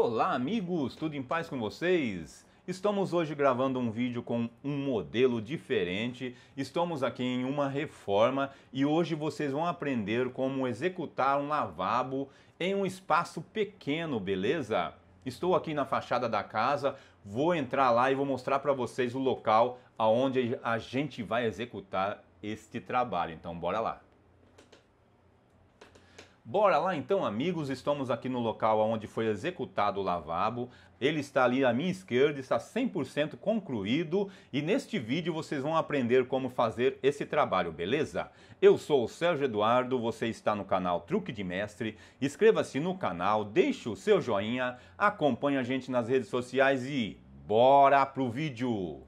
Olá, amigos, tudo em paz com vocês? Estamos hoje gravando um vídeo com um modelo diferente. Estamos aqui em uma reforma e hoje vocês vão aprender como executar um lavabo em um espaço pequeno, beleza? Estou aqui na fachada da casa, vou entrar lá e vou mostrar para vocês o local aonde a gente vai executar este trabalho. Então, bora lá. Bora lá então, amigos. Estamos aqui no local onde foi executado o lavabo. Ele está ali à minha esquerda, está 100% concluído e neste vídeo vocês vão aprender como fazer esse trabalho, beleza? Eu sou o Sérgio Eduardo, você está no canal Truque de Mestre. Inscreva-se no canal, deixe o seu joinha, acompanhe a gente nas redes sociais e bora pro vídeo!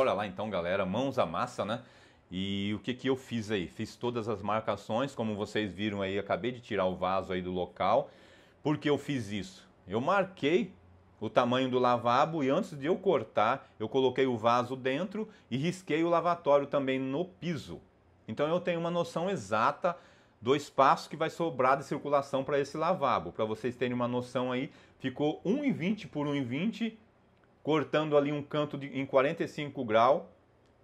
Bora lá então, galera, mãos à massa, né? E o que, que eu fiz aí? Fiz todas as marcações, como vocês viram aí, acabei de tirar o vaso aí do local. Por que eu fiz isso? Eu marquei o tamanho do lavabo e antes de eu cortar, eu coloquei o vaso dentro e risquei o lavatório também no piso. Então eu tenho uma noção exata do espaço que vai sobrar de circulação para esse lavabo. Para vocês terem uma noção aí, ficou 1,20 por 1,20 cortando ali um canto de, em 45 graus,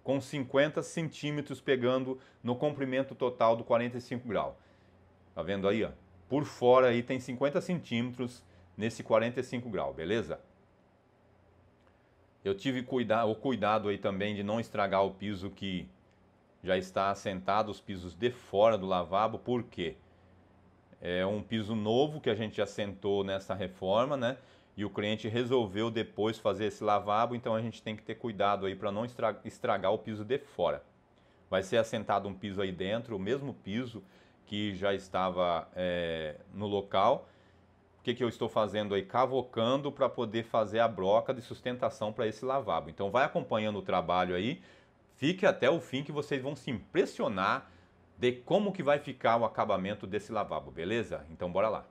com 50 centímetros pegando no comprimento total do 45 graus. Tá vendo aí, ó? Por fora aí tem 50 centímetros nesse 45 graus, beleza? Eu tive cuida o cuidado aí também de não estragar o piso que já está assentado, os pisos de fora do lavabo, por quê? É um piso novo que a gente assentou nessa reforma, né? e o cliente resolveu depois fazer esse lavabo, então a gente tem que ter cuidado aí para não estragar o piso de fora. Vai ser assentado um piso aí dentro, o mesmo piso que já estava é, no local. O que, que eu estou fazendo aí? Cavocando para poder fazer a broca de sustentação para esse lavabo. Então vai acompanhando o trabalho aí, fique até o fim que vocês vão se impressionar de como que vai ficar o acabamento desse lavabo, beleza? Então bora lá.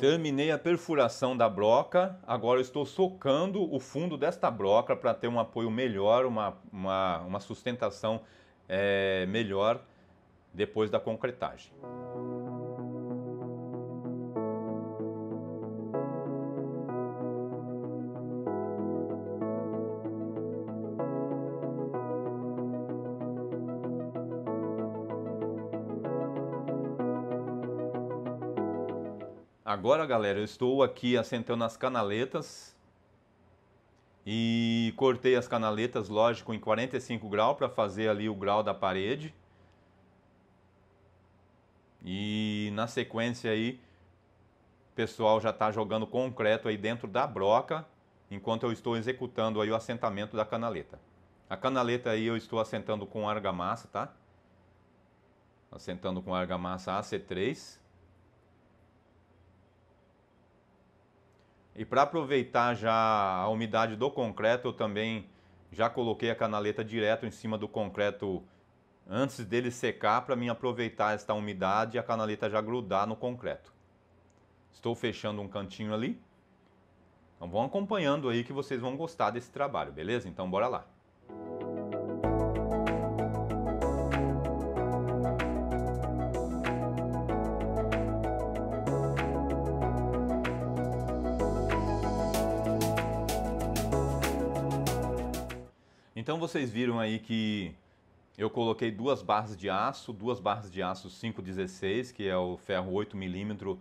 Terminei a perfuração da broca, agora estou socando o fundo desta broca para ter um apoio melhor, uma, uma, uma sustentação é, melhor depois da concretagem. agora, galera, eu estou aqui assentando as canaletas e cortei as canaletas, lógico, em 45 graus para fazer ali o grau da parede. E na sequência aí, o pessoal já está jogando concreto aí dentro da broca, enquanto eu estou executando aí o assentamento da canaleta. A canaleta aí eu estou assentando com argamassa, tá? Assentando com argamassa AC3. E para aproveitar já a umidade do concreto, eu também já coloquei a canaleta direto em cima do concreto antes dele secar para mim aproveitar esta umidade e a canaleta já grudar no concreto. Estou fechando um cantinho ali. Então vão acompanhando aí que vocês vão gostar desse trabalho, beleza? Então bora lá. Então vocês viram aí que eu coloquei duas barras de aço, duas barras de aço 516, que é o ferro 8mm,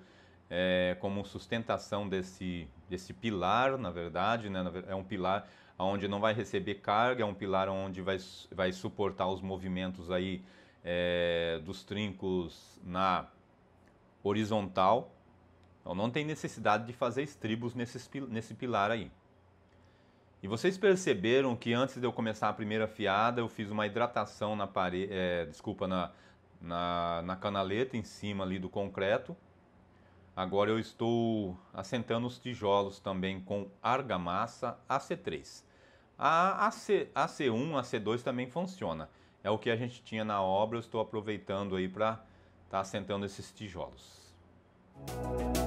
é, como sustentação desse, desse pilar, na verdade, né? é um pilar onde não vai receber carga, é um pilar onde vai, vai suportar os movimentos aí é, dos trincos na horizontal. Então não tem necessidade de fazer estribos nesse, nesse pilar aí. E vocês perceberam que antes de eu começar a primeira fiada, eu fiz uma hidratação na parede, é, desculpa, na, na, na canaleta em cima ali do concreto. Agora eu estou assentando os tijolos também com argamassa AC3. A AC, AC1, AC2 também funciona. É o que a gente tinha na obra, eu estou aproveitando aí para estar tá assentando esses tijolos. Música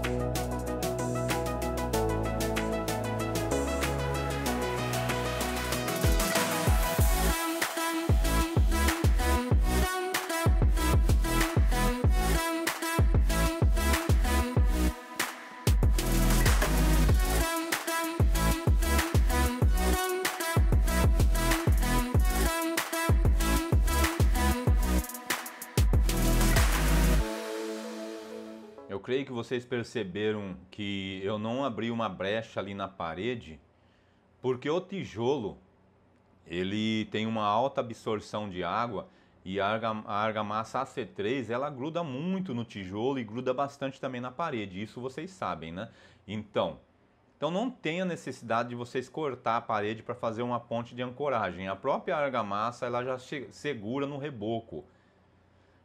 Eu creio que vocês perceberam que eu não abri uma brecha ali na parede, porque o tijolo ele tem uma alta absorção de água e a argamassa AC3 ela gruda muito no tijolo e gruda bastante também na parede, isso vocês sabem, né? Então, então não tem a necessidade de vocês cortar a parede para fazer uma ponte de ancoragem. A própria argamassa ela já segura no reboco.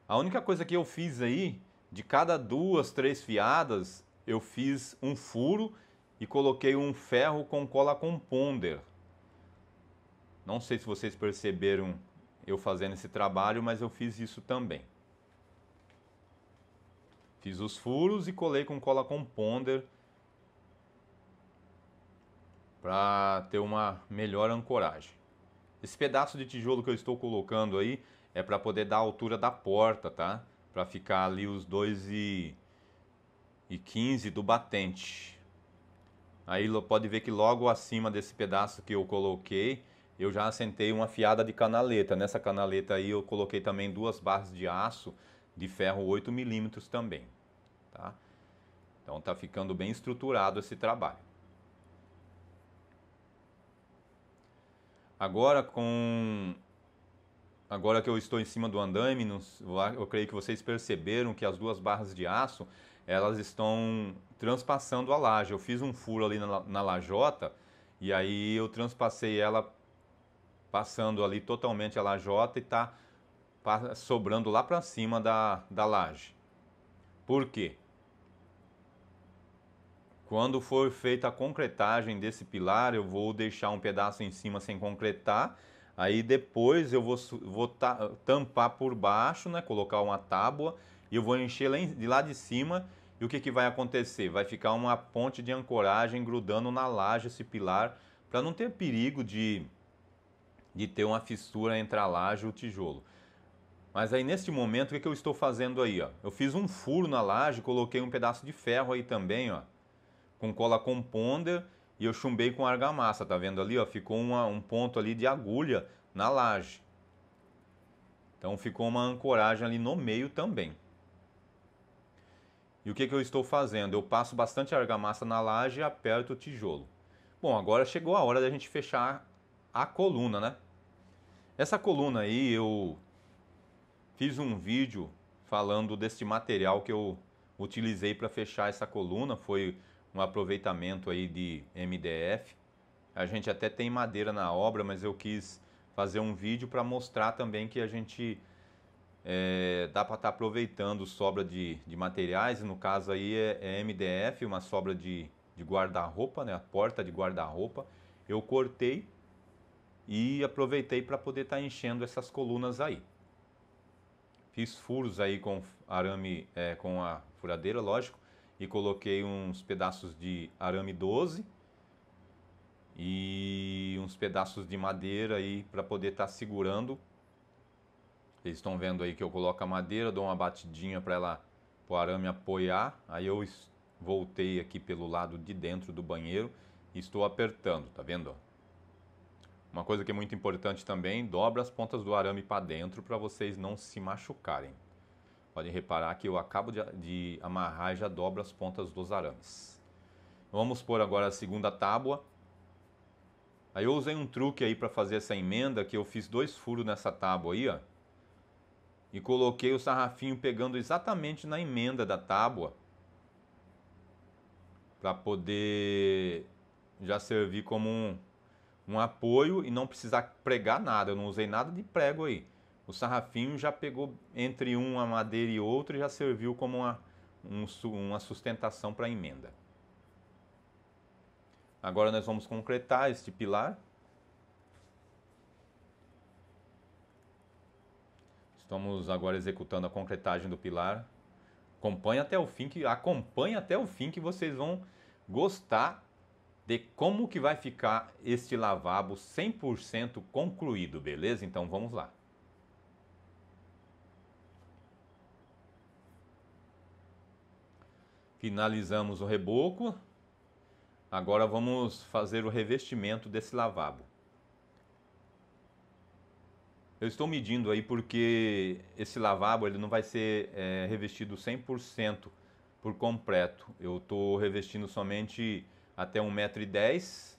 A única coisa que eu fiz aí de cada duas, três fiadas, eu fiz um furo e coloquei um ferro com cola componder. Não sei se vocês perceberam eu fazendo esse trabalho, mas eu fiz isso também. Fiz os furos e colei com cola componder para ter uma melhor ancoragem. Esse pedaço de tijolo que eu estou colocando aí é para poder dar a altura da porta, tá? para ficar ali os 2 e, e 15 do batente. Aí pode ver que logo acima desse pedaço que eu coloquei, eu já assentei uma fiada de canaleta. Nessa canaleta aí eu coloquei também duas barras de aço de ferro 8 milímetros também. Tá? Então tá ficando bem estruturado esse trabalho. Agora com agora que eu estou em cima do andaime, eu creio que vocês perceberam que as duas barras de aço elas estão transpassando a laje. Eu fiz um furo ali na, na lajota e aí eu transpassei ela passando ali totalmente a lajota e está sobrando lá para cima da, da laje. Por quê? Quando for feita a concretagem desse pilar, eu vou deixar um pedaço em cima sem concretar Aí depois eu vou, vou ta, tampar por baixo, né? Colocar uma tábua e eu vou encher lá em, de lá de cima. E o que, que vai acontecer? Vai ficar uma ponte de ancoragem grudando na laje esse pilar para não ter perigo de, de ter uma fissura entre a laje e o tijolo. Mas aí neste momento, o que, que eu estou fazendo aí? Ó? Eu fiz um furo na laje, coloquei um pedaço de ferro aí também, ó, com cola componder e eu chumbei com argamassa, tá vendo ali? Ó, ficou uma, um ponto ali de agulha na laje. Então ficou uma ancoragem ali no meio também. E o que, que eu estou fazendo? Eu passo bastante argamassa na laje e aperto o tijolo. Bom, agora chegou a hora da gente fechar a coluna, né? Essa coluna aí eu fiz um vídeo falando deste material que eu utilizei para fechar essa coluna. Foi um aproveitamento aí de MDF. A gente até tem madeira na obra, mas eu quis fazer um vídeo para mostrar também que a gente é, dá para estar tá aproveitando sobra de, de materiais. No caso aí é, é MDF, uma sobra de, de guarda-roupa, né? a porta de guarda-roupa. Eu cortei e aproveitei para poder estar tá enchendo essas colunas aí. Fiz furos aí com arame, é, com a furadeira, lógico e coloquei uns pedaços de arame 12 e uns pedaços de madeira aí para poder estar tá segurando. Vocês estão vendo aí que eu coloco a madeira, dou uma batidinha para ela o arame apoiar. Aí eu voltei aqui pelo lado de dentro do banheiro e estou apertando, tá vendo? Uma coisa que é muito importante também, dobra as pontas do arame para dentro para vocês não se machucarem. Podem reparar que eu acabo de, de amarrar e já dobro as pontas dos arames. Vamos pôr agora a segunda tábua. Aí eu usei um truque aí para fazer essa emenda, que eu fiz dois furos nessa tábua aí, ó. E coloquei o sarrafinho pegando exatamente na emenda da tábua. Para poder já servir como um, um apoio e não precisar pregar nada. Eu não usei nada de prego aí o sarrafinho já pegou entre uma madeira e outra e já serviu como uma, um, uma sustentação para a emenda. Agora nós vamos concretar este pilar. Estamos agora executando a concretagem do pilar. Acompanhe até o fim que acompanhe até o fim que vocês vão gostar de como que vai ficar este lavabo 100% concluído, beleza? Então vamos lá. Finalizamos o reboco. Agora vamos fazer o revestimento desse lavabo. Eu estou medindo aí porque esse lavabo ele não vai ser é, revestido 100% por completo. Eu estou revestindo somente até 1,10m.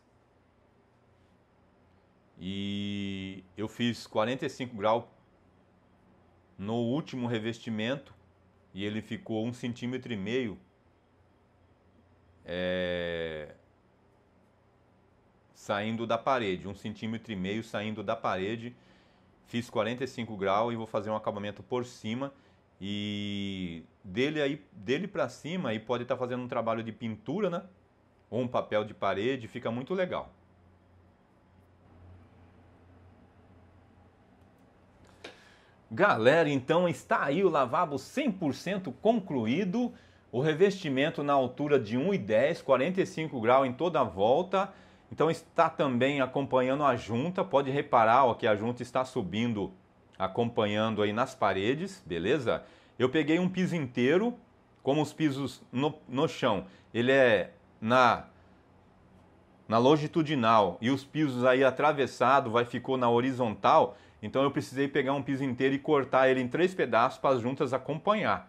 E eu fiz 45 graus no último revestimento e ele ficou 1,5 cm é, saindo da parede, um centímetro e meio saindo da parede. Fiz 45 graus e vou fazer um acabamento por cima. E dele aí, dele para cima, aí pode estar tá fazendo um trabalho de pintura, né? Ou um papel de parede, fica muito legal. Galera, então está aí o lavabo 100% concluído o revestimento na altura de 1,10, 45 graus em toda a volta. Então está também acompanhando a junta, pode reparar ó, que a junta está subindo, acompanhando aí nas paredes, beleza? Eu peguei um piso inteiro, como os pisos no, no chão, ele é na, na longitudinal e os pisos aí atravessado, vai ficou na horizontal, então eu precisei pegar um piso inteiro e cortar ele em três pedaços para as juntas acompanhar.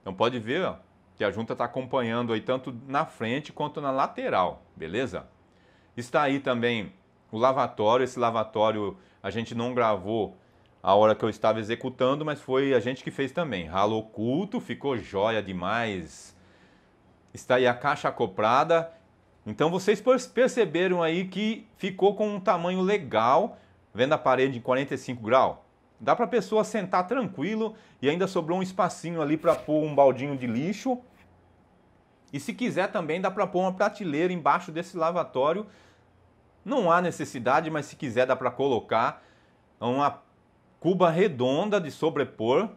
Então pode ver, ó, que a junta está acompanhando aí tanto na frente quanto na lateral, beleza? Está aí também o lavatório, esse lavatório a gente não gravou a hora que eu estava executando, mas foi a gente que fez também. Ralo oculto, ficou joia demais. Está aí a caixa acoprada. Então vocês perceberam aí que ficou com um tamanho legal, vendo a parede em 45 graus. Dá para a pessoa sentar tranquilo e ainda sobrou um espacinho ali para pôr um baldinho de lixo. E se quiser também dá para pôr uma prateleira embaixo desse lavatório. Não há necessidade, mas se quiser dá para colocar uma cuba redonda de sobrepor.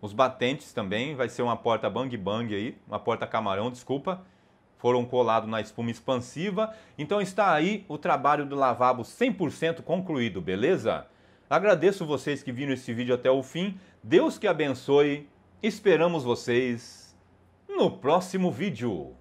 Os batentes também, vai ser uma porta bang bang aí, uma porta camarão, desculpa. Foram colados na espuma expansiva. Então está aí o trabalho do lavabo 100% concluído, beleza? Agradeço vocês que viram esse vídeo até o fim. Deus que abençoe. Esperamos vocês no próximo vídeo.